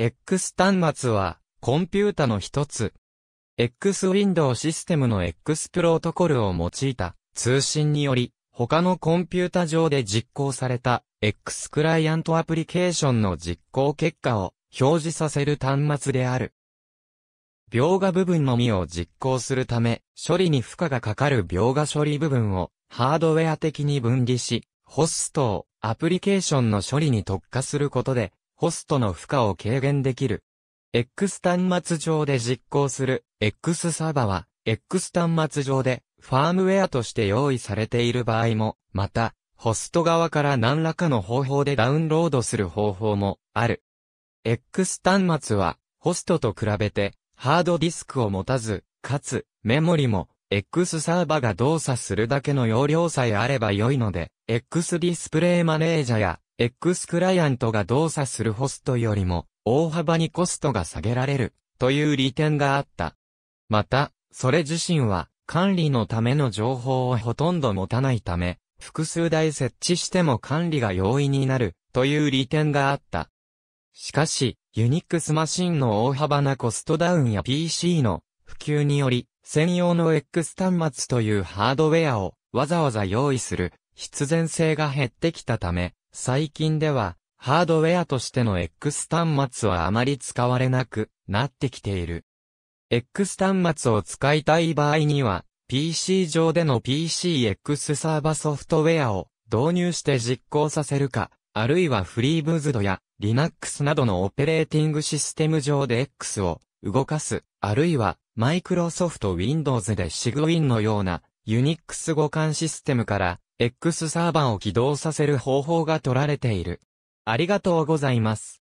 X 端末は、コンピュータの一つ。X ウィンドウシステムの X プロトコルを用いた通信により、他のコンピュータ上で実行された X クライアントアプリケーションの実行結果を表示させる端末である。描画部分のみを実行するため、処理に負荷がかかる描画処理部分をハードウェア的に分離し、ホストをアプリケーションの処理に特化することで、ホストの負荷を軽減できる。X 端末上で実行する X サーバは、X 端末上でファームウェアとして用意されている場合も、また、ホスト側から何らかの方法でダウンロードする方法もある。X 端末は、ホストと比べて、ハードディスクを持たず、かつ、メモリも、X サーバが動作するだけの容量さえあれば良いので、X ディスプレイマネージャや、X クライアントが動作するホストよりも大幅にコストが下げられるという利点があった。また、それ自身は管理のための情報をほとんど持たないため、複数台設置しても管理が容易になるという利点があった。しかし、ユニックスマシンの大幅なコストダウンや PC の普及により、専用の X 端末というハードウェアをわざわざ用意する必然性が減ってきたため、最近では、ハードウェアとしての X 端末はあまり使われなくなってきている。X 端末を使いたい場合には、PC 上での PCX サーバソフトウェアを導入して実行させるか、あるいはフリーブズドや Linux などのオペレーティングシステム上で X を動かす、あるいは Microsoft Windows で SIGWin のような Unix 互換システムから X サーバーを起動させる方法が取られている。ありがとうございます。